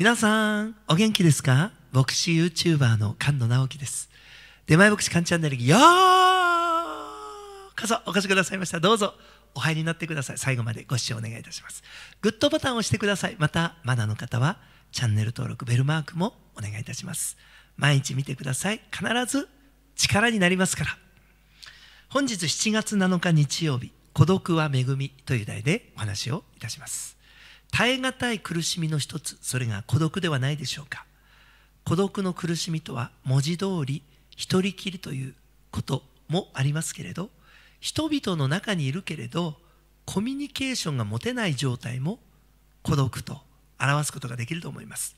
皆さん、お元気ですか牧師 YouTuber の菅野直樹です。出前牧師菅チャンネルにようこそお越しくださいました。どうぞお入りになってください。最後までご視聴お願いいたします。グッドボタンを押してください。また、まだの方はチャンネル登録、ベルマークもお願いいたします。毎日見てください。必ず力になりますから。本日7月7日日曜日、孤独は恵みという題でお話をいたします。耐え難い苦しみの一つそれが孤独ではないでしょうか孤独の苦しみとは文字通り一人きりということもありますけれど人々の中にいるけれどコミュニケーションが持てない状態も孤独と表すことができると思います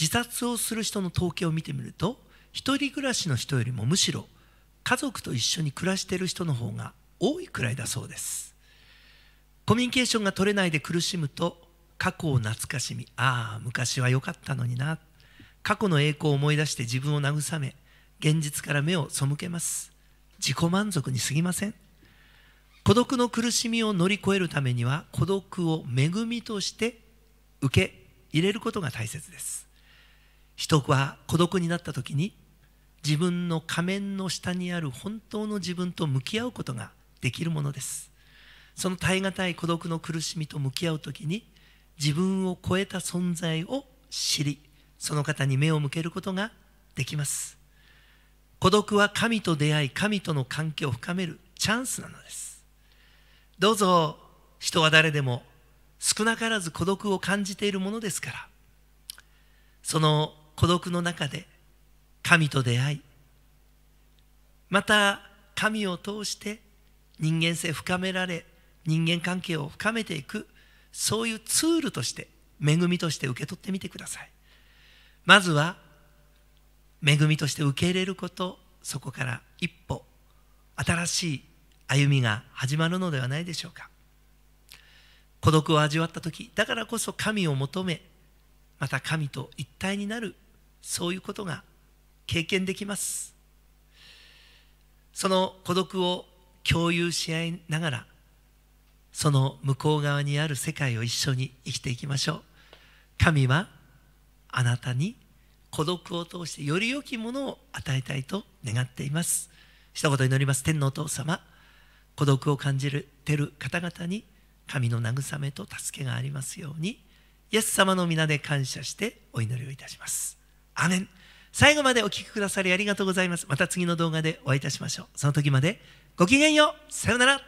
自殺をする人の統計を見てみると一人暮らしの人よりもむしろ家族と一緒に暮らしている人の方が多いくらいだそうですコミュニケーションが取れないで苦しむと過去を懐かしみああ昔は良かったのにな過去の栄光を思い出して自分を慰め現実から目を背けます自己満足に過ぎません孤独の苦しみを乗り越えるためには孤独を恵みとして受け入れることが大切です人は孤独になった時に自分の仮面の下にある本当の自分と向き合うことができるものですその耐え難い孤独の苦しみと向き合う時に自分を超えた存在を知りその方に目を向けることができます孤独は神と出会い神との関係を深めるチャンスなのですどうぞ人は誰でも少なからず孤独を感じているものですからその孤独の中で神と出会いまた神を通して人間性深められ人間関係を深めていくそういうツールとして恵みとして受け取ってみてくださいまずは恵みとして受け入れることそこから一歩新しい歩みが始まるのではないでしょうか孤独を味わった時だからこそ神を求めまた神と一体になるそういうことが経験できますその孤独を共有し合いながらその向こう側にある世界を一緒に生きていきましょう神はあなたに孤独を通してより良きものを与えたいと願っています一言祈ります天のお父様孤独を感じてる方々に神の慰めと助けがありますようにイエス様の皆で感謝してお祈りをいたしますアメン最後までお聴きくださりありがとうございますまた次の動画でお会いいたしましょうその時までごきげんようさようなら